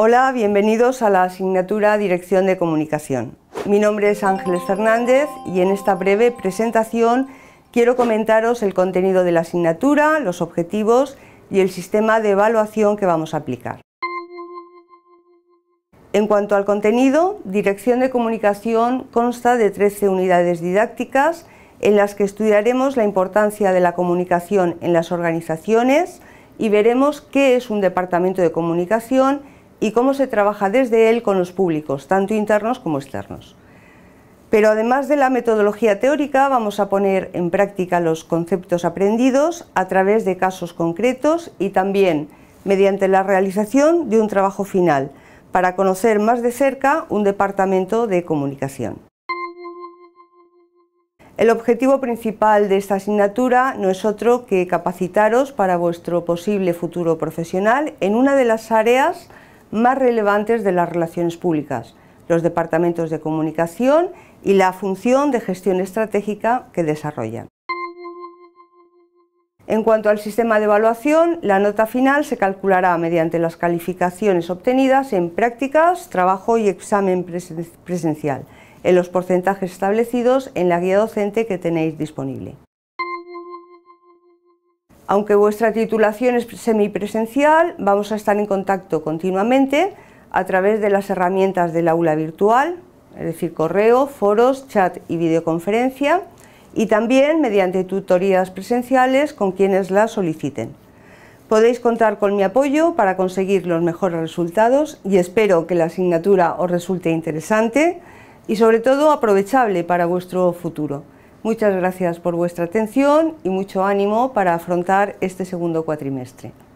Hola, bienvenidos a la asignatura Dirección de Comunicación. Mi nombre es Ángeles Fernández y en esta breve presentación quiero comentaros el contenido de la asignatura, los objetivos y el sistema de evaluación que vamos a aplicar. En cuanto al contenido, Dirección de Comunicación consta de 13 unidades didácticas en las que estudiaremos la importancia de la comunicación en las organizaciones y veremos qué es un departamento de comunicación y cómo se trabaja desde él con los públicos, tanto internos como externos. Pero además de la metodología teórica, vamos a poner en práctica los conceptos aprendidos a través de casos concretos y también mediante la realización de un trabajo final para conocer más de cerca un departamento de comunicación. El objetivo principal de esta asignatura no es otro que capacitaros para vuestro posible futuro profesional en una de las áreas más relevantes de las relaciones públicas, los departamentos de comunicación y la función de gestión estratégica que desarrollan. En cuanto al sistema de evaluación, la nota final se calculará mediante las calificaciones obtenidas en prácticas, trabajo y examen presencial, en los porcentajes establecidos en la guía docente que tenéis disponible. Aunque vuestra titulación es semipresencial, vamos a estar en contacto continuamente a través de las herramientas del aula virtual, es decir, correo, foros, chat y videoconferencia, y también mediante tutorías presenciales con quienes las soliciten. Podéis contar con mi apoyo para conseguir los mejores resultados y espero que la asignatura os resulte interesante y sobre todo aprovechable para vuestro futuro. Muchas gracias por vuestra atención y mucho ánimo para afrontar este segundo cuatrimestre.